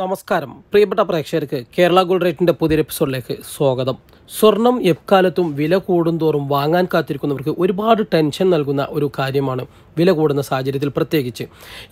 നമസ്കാരം പ്രിയപ്പെട്ട പ്രേക്ഷകർക്ക് കേരള ഗോൾഡ് റേറ്റിൻ്റെ പുതിയൊരു എപ്പിസോഡിലേക്ക് സ്വാഗതം സ്വർണം എക്കാലത്തും വില കൂടുന്തോറും വാങ്ങാൻ കാത്തിരിക്കുന്നവർക്ക് ഒരുപാട് ടെൻഷൻ നൽകുന്ന ഒരു കാര്യമാണ് വില കൂടുന്ന സാഹചര്യത്തിൽ പ്രത്യേകിച്ച്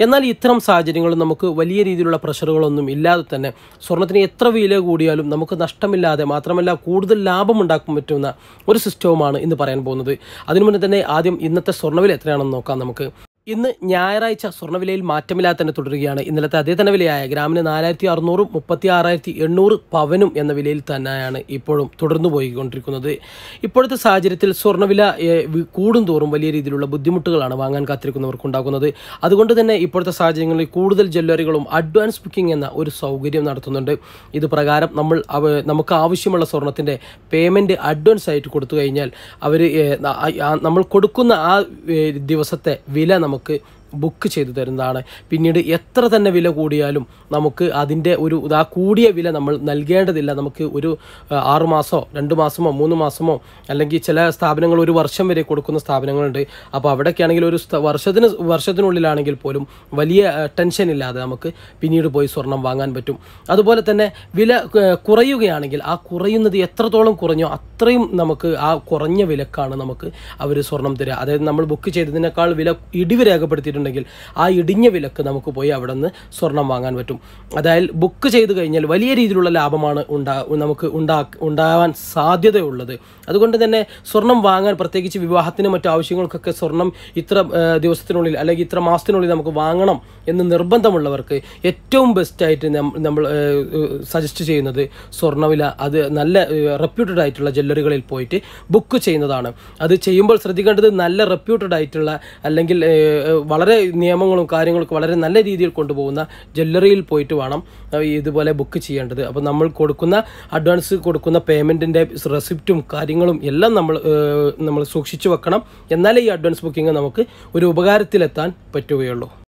എന്നാൽ ഇത്തരം സാഹചര്യങ്ങൾ നമുക്ക് വലിയ രീതിയിലുള്ള പ്രഷറുകളൊന്നും ഇല്ലാതെ തന്നെ സ്വർണത്തിന് എത്ര വില കൂടിയാലും നമുക്ക് നഷ്ടമില്ലാതെ മാത്രമല്ല കൂടുതൽ ലാഭം ഉണ്ടാക്കാൻ പറ്റുന്ന ഒരു സിസ്റ്റവുമാണ് ഇന്ന് പറയാൻ പോകുന്നത് അതിനു മുന്നേ തന്നെ ആദ്യം ഇന്നത്തെ സ്വർണ്ണവില എത്രയാണെന്ന് നോക്കാം നമുക്ക് ഇന്ന് ഞായറാഴ്ച സ്വർണ്ണവിലയിൽ മാറ്റമില്ലാതെ തന്നെ തുടരുകയാണ് ഇന്നലത്തെ അതേ തന്നെ വിലയായ ഗ്രാമിന് നാലായിരത്തി അറുന്നൂറും മുപ്പത്തി ആറായിരത്തി എണ്ണൂറ് പവനും എന്ന വിലയിൽ തന്നെയാണ് ഇപ്പോഴും തുടർന്നു പോയിക്കൊണ്ടിരിക്കുന്നത് ഇപ്പോഴത്തെ സാഹചര്യത്തിൽ സ്വർണ്ണവില തോറും വലിയ രീതിയിലുള്ള ബുദ്ധിമുട്ടുകളാണ് വാങ്ങാൻ കാത്തിരിക്കുന്നവർക്ക് ഉണ്ടാക്കുന്നത് അതുകൊണ്ട് തന്നെ ഇപ്പോഴത്തെ സാഹചര്യങ്ങളിൽ കൂടുതൽ ജ്വല്ലറികളും അഡ്വാൻസ് ബുക്കിംഗ് എന്ന ഒരു സൗകര്യം നടത്തുന്നുണ്ട് ഇത് പ്രകാരം നമ്മൾ നമുക്ക് ആവശ്യമുള്ള സ്വർണത്തിൻ്റെ പേയ്മെൻറ്റ് അഡ്വാൻസ് ആയിട്ട് കൊടുത്തു കഴിഞ്ഞാൽ അവർ നമ്മൾ കൊടുക്കുന്ന ആ ദിവസത്തെ വില നമുക്ക് okay ബുക്ക് ചെയ്തു തരുന്നതാണ് പിന്നീട് എത്ര തന്നെ വില കൂടിയാലും നമുക്ക് അതിൻ്റെ ഒരു ആ കൂടിയ വില നമ്മൾ നൽകേണ്ടതില്ല നമുക്ക് ഒരു ആറുമാസമോ മാസമോ രണ്ട് മാസമോ മൂന്ന് മാസമോ അല്ലെങ്കിൽ ചില സ്ഥാപനങ്ങൾ ഒരു വർഷം വരെ കൊടുക്കുന്ന സ്ഥാപനങ്ങളുണ്ട് അപ്പോൾ അവിടെയൊക്കെ ആണെങ്കിൽ ഒരു വർഷത്തിന് വർഷത്തിനുള്ളിലാണെങ്കിൽ പോലും വലിയ ടെൻഷൻ ഇല്ലാതെ നമുക്ക് പിന്നീട് പോയി സ്വർണം വാങ്ങാൻ പറ്റും അതുപോലെ തന്നെ വില കുറയുകയാണെങ്കിൽ ആ കുറയുന്നത് എത്രത്തോളം കുറഞ്ഞോ അത്രയും നമുക്ക് ആ കുറഞ്ഞ വിലക്കാണ് നമുക്ക് അവർ സ്വർണം തരിക അതായത് നമ്മൾ ബുക്ക് ചെയ്തതിനേക്കാൾ വില ഇടിവ് രേഖപ്പെടുത്തിയിട്ടുണ്ട് ചെയ്തിട്ടുണ്ടെങ്കിൽ ആ ഇടിഞ്ഞ വിലക്ക് നമുക്ക് പോയി അവിടെ നിന്ന് സ്വർണം വാങ്ങാൻ പറ്റും അതായത് ബുക്ക് ചെയ്ത് കഴിഞ്ഞാൽ വലിയ രീതിയിലുള്ള ലാഭമാണ് ഉണ്ടാ നമുക്ക് ഉണ്ടാ ഉണ്ടാവാൻ സാധ്യതയുള്ളത് അതുകൊണ്ട് തന്നെ സ്വർണം വാങ്ങാൻ പ്രത്യേകിച്ച് വിവാഹത്തിന് മറ്റു ആവശ്യങ്ങൾക്കൊക്കെ സ്വർണം ഇത്ര ദിവസത്തിനുള്ളിൽ അല്ലെങ്കിൽ ഇത്ര മാസത്തിനുള്ളിൽ നമുക്ക് വാങ്ങണം എന്ന് നിർബന്ധമുള്ളവർക്ക് ഏറ്റവും ബെസ്റ്റായിട്ട് നമ്മൾ സജസ്റ്റ് ചെയ്യുന്നത് സ്വർണ്ണവില അത് നല്ല റെപ്യൂട്ടഡ് ആയിട്ടുള്ള ജ്വല്ലറികളിൽ പോയിട്ട് ബുക്ക് ചെയ്യുന്നതാണ് അത് ചെയ്യുമ്പോൾ ശ്രദ്ധിക്കേണ്ടത് നല്ല റെപ്യൂട്ടഡ് ആയിട്ടുള്ള അല്ലെങ്കിൽ വളരെ വളരെ നിയമങ്ങളും കാര്യങ്ങളൊക്കെ വളരെ നല്ല രീതിയിൽ കൊണ്ടുപോകുന്ന ജ്വല്ലറിയിൽ പോയിട്ട് വേണം ഇതുപോലെ ബുക്ക് ചെയ്യേണ്ടത് അപ്പോൾ നമ്മൾ കൊടുക്കുന്ന അഡ്വാൻസ് കൊടുക്കുന്ന പേയ്മെൻറ്റിൻ്റെ റെസിപ്റ്റും കാര്യങ്ങളും എല്ലാം നമ്മൾ നമ്മൾ സൂക്ഷിച്ചു വെക്കണം എന്നാലേ ഈ അഡ്വാൻസ് ബുക്കിംഗ് നമുക്ക് ഒരു ഉപകാരത്തിലെത്താൻ പറ്റുകയുള്ളൂ